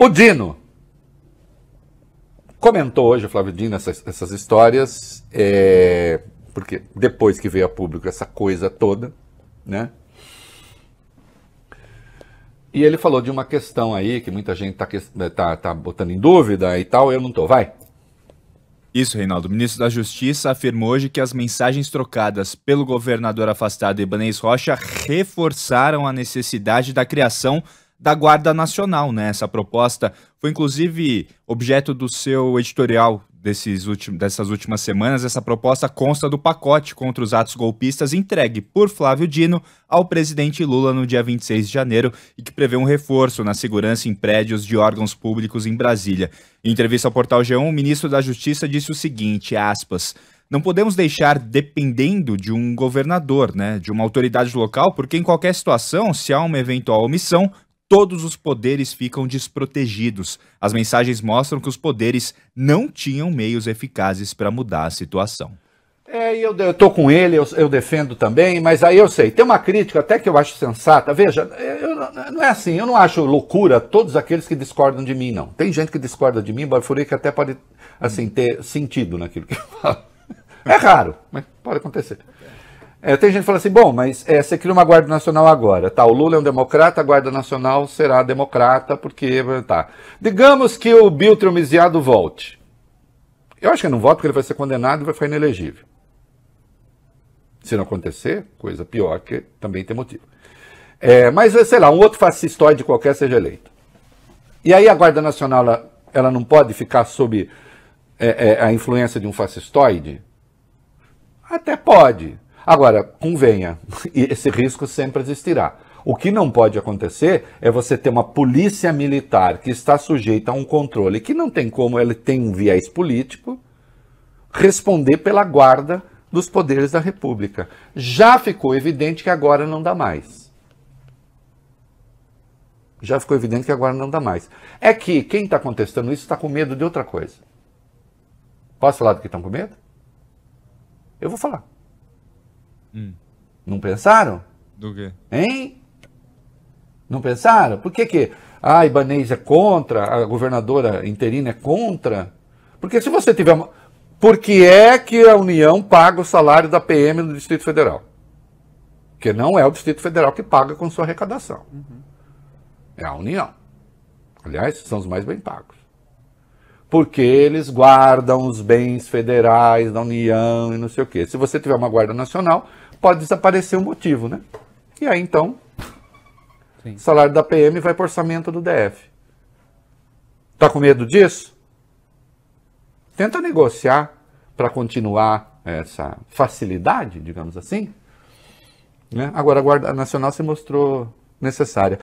O Dino comentou hoje, o Flávio Dino, essas, essas histórias, é, porque depois que veio a público essa coisa toda, né? E ele falou de uma questão aí que muita gente está né, tá, tá botando em dúvida e tal, eu não tô, vai. Isso, Reinaldo. O ministro da Justiça afirmou hoje que as mensagens trocadas pelo governador afastado Ibanez Rocha reforçaram a necessidade da criação da Guarda Nacional, né? Essa proposta foi inclusive objeto do seu editorial desses últimos, dessas últimas semanas. Essa proposta consta do pacote contra os atos golpistas entregue por Flávio Dino ao presidente Lula no dia 26 de janeiro e que prevê um reforço na segurança em prédios de órgãos públicos em Brasília. Em entrevista ao portal G1, o ministro da Justiça disse o seguinte, aspas, não podemos deixar dependendo de um governador, né, de uma autoridade local, porque em qualquer situação, se há uma eventual omissão, todos os poderes ficam desprotegidos. As mensagens mostram que os poderes não tinham meios eficazes para mudar a situação. É, eu, estou tô com ele, eu, eu, defendo também, mas aí eu sei, tem uma crítica até que eu acho sensata. Veja, eu, não é assim, eu não acho loucura todos aqueles que discordam de mim, não. Tem gente que discorda de mim, Barfurei, que até pode, assim, ter sentido naquilo que eu falo. É raro, mas pode acontecer. É, tem gente que fala assim, bom, mas é, você cria uma Guarda Nacional agora, tá? O Lula é um democrata, a Guarda Nacional será democrata, porque, tá. Digamos que o Biltro Miziado volte. Eu acho que ele não volta porque ele vai ser condenado e vai ficar inelegível. Se não acontecer, coisa pior, que também tem motivo. É, mas, é, sei lá, um outro fascistoide qualquer seja eleito. E aí a Guarda Nacional, ela, ela não pode ficar sob é, é a influência de um fascistoide? Até pode, Agora, convenha, esse risco sempre existirá. O que não pode acontecer é você ter uma polícia militar que está sujeita a um controle que não tem como ele tem um viés político responder pela guarda dos poderes da República. Já ficou evidente que agora não dá mais. Já ficou evidente que agora não dá mais. É que quem está contestando isso está com medo de outra coisa. Posso falar do que estão com medo? Eu vou falar. Hum. Não pensaram? Do quê? Hein? Não pensaram? Por que que a Ibanez é contra, a governadora interina é contra? Porque se você tiver uma... Por que é que a União paga o salário da PM no Distrito Federal? Porque não é o Distrito Federal que paga com sua arrecadação. Uhum. É a União. Aliás, são os mais bem pagos. Porque eles guardam os bens federais da União e não sei o quê. Se você tiver uma Guarda Nacional, pode desaparecer o motivo, né? E aí então, Sim. o salário da PM vai para o orçamento do DF. Tá com medo disso? Tenta negociar para continuar essa facilidade, digamos assim. Né? Agora, a Guarda Nacional se mostrou necessária.